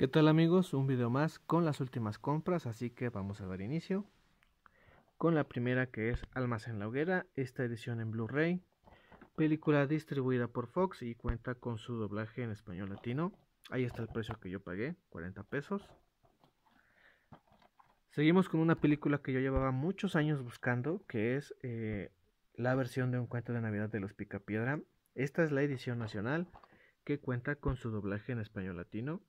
¿Qué tal amigos? Un video más con las últimas compras, así que vamos a dar inicio con la primera que es Almas en la hoguera, esta edición en Blu-ray, película distribuida por Fox y cuenta con su doblaje en español latino. Ahí está el precio que yo pagué, 40 pesos. Seguimos con una película que yo llevaba muchos años buscando, que es eh, la versión de un cuento de Navidad de los Picapiedra. Esta es la edición nacional que cuenta con su doblaje en español latino.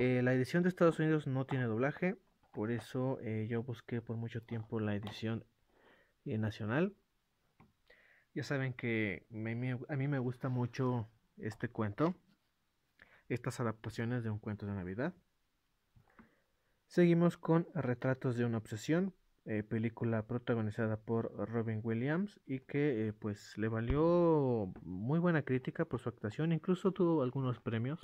Eh, la edición de Estados Unidos no tiene doblaje, por eso eh, yo busqué por mucho tiempo la edición eh, nacional. Ya saben que a mí me gusta mucho este cuento, estas adaptaciones de un cuento de Navidad. Seguimos con Retratos de una Obsesión, película protagonizada por Robin Williams y que pues le valió muy buena crítica por su actuación, incluso tuvo algunos premios.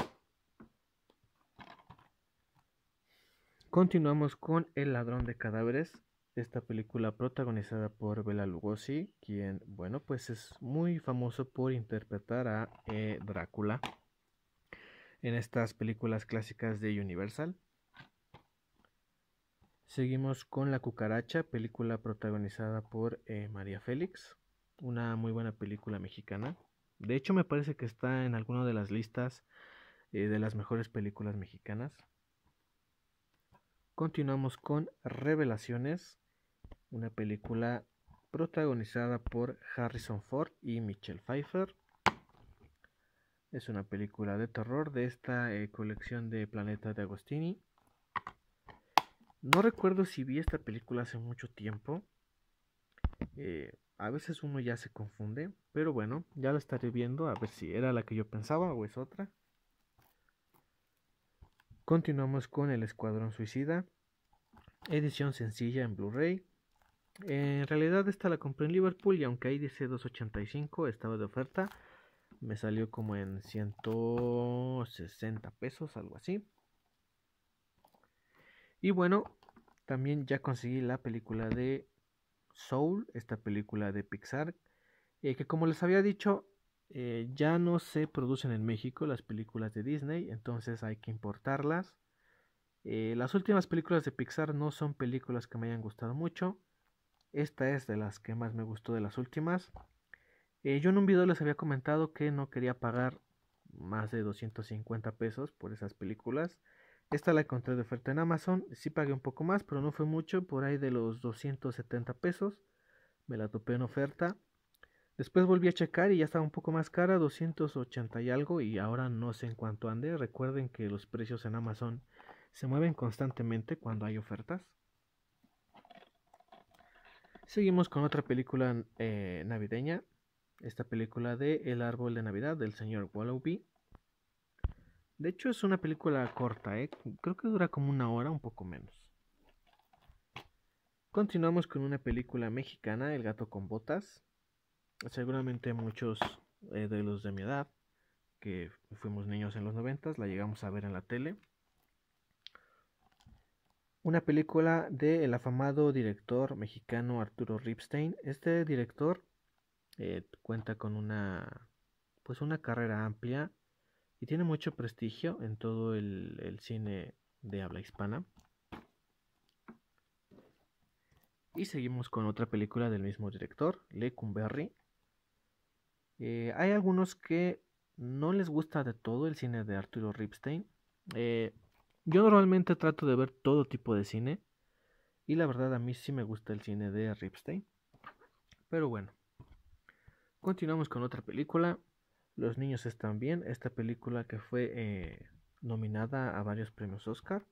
Continuamos con El ladrón de cadáveres, esta película protagonizada por Bela Lugosi, quien, bueno, pues es muy famoso por interpretar a eh, Drácula en estas películas clásicas de Universal. Seguimos con La cucaracha, película protagonizada por eh, María Félix, una muy buena película mexicana. De hecho, me parece que está en alguna de las listas eh, de las mejores películas mexicanas. Continuamos con Revelaciones, una película protagonizada por Harrison Ford y Michelle Pfeiffer. Es una película de terror de esta eh, colección de Planeta de Agostini. No recuerdo si vi esta película hace mucho tiempo. Eh, a veces uno ya se confunde, pero bueno, ya la estaré viendo a ver si era la que yo pensaba o es otra. Continuamos con El Escuadrón Suicida, edición sencilla en Blu-ray. Eh, en realidad esta la compré en Liverpool y aunque ahí dice 2.85 estaba de oferta, me salió como en 160 pesos, algo así. Y bueno, también ya conseguí la película de Soul, esta película de Pixar, eh, que como les había dicho, eh, ya no se producen en México las películas de Disney, entonces hay que importarlas. Eh, las últimas películas de Pixar no son películas que me hayan gustado mucho. Esta es de las que más me gustó de las últimas. Eh, yo en un video les había comentado que no quería pagar más de 250 pesos por esas películas. Esta la encontré de oferta en Amazon. Sí pagué un poco más, pero no fue mucho, por ahí de los 270 pesos. Me la topé en oferta. Después volví a checar y ya estaba un poco más cara, 280 y algo, y ahora no sé en cuánto ande. Recuerden que los precios en Amazon se mueven constantemente cuando hay ofertas. Seguimos con otra película eh, navideña. Esta película de El árbol de Navidad del señor Wallaby. De hecho es una película corta, ¿eh? creo que dura como una hora, un poco menos. Continuamos con una película mexicana, El gato con botas, seguramente muchos eh, de los de mi edad, que fuimos niños en los noventas, la llegamos a ver en la tele. Una película del afamado director mexicano Arturo Ripstein. Este director eh, cuenta con una pues una carrera amplia y tiene mucho prestigio en todo el, cine de habla hispana. Y seguimos con otra película del mismo director, Le Cumberry. Eh, hay algunos que no les gusta de todo el cine de Arturo Ripstein. Eh, yo normalmente trato de ver todo tipo de cine. Y la verdad a mí sí me gusta el cine de Ripstein. Pero bueno. Continuamos con otra película. Los niños están bien. Esta película que fue eh, nominada a varios premios Oscar.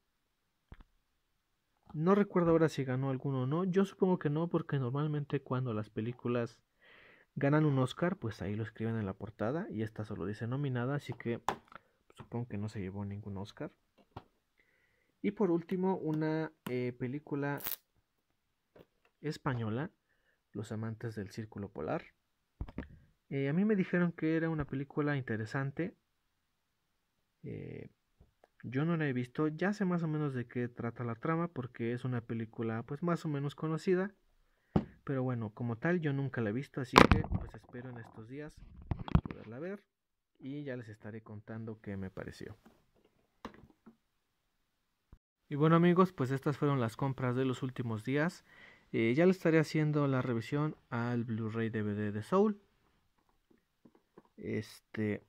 No recuerdo ahora si ganó alguno o no. Yo supongo que no porque normalmente cuando las películas ganan un Oscar, pues ahí lo escriben en la portada y esta solo dice nominada, así que pues, supongo que no se llevó ningún Oscar. Y por último, una eh, película española, Los amantes del Círculo Polar. Eh, a mí me dijeron que era una película interesante. Eh, yo no la he visto, ya sé más o menos de qué trata la trama porque es una película pues más o menos conocida. Pero bueno, como tal yo nunca la he visto, así que pues espero en estos días eh, poderla ver y ya les estaré contando qué me pareció. Y bueno amigos, pues estas fueron las compras de los últimos días. Eh, ya le estaré haciendo la revisión al Blu-ray DVD de Soul. Este.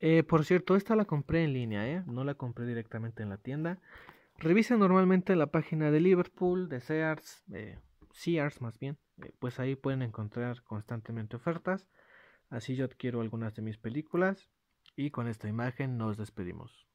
Eh, por cierto, esta la compré en línea, No la compré directamente en la tienda. Revisen normalmente la página de Liverpool, de Sears, eh, Sears más bien, eh, pues ahí pueden encontrar constantemente ofertas. Así yo adquiero algunas de mis películas y con esta imagen nos despedimos.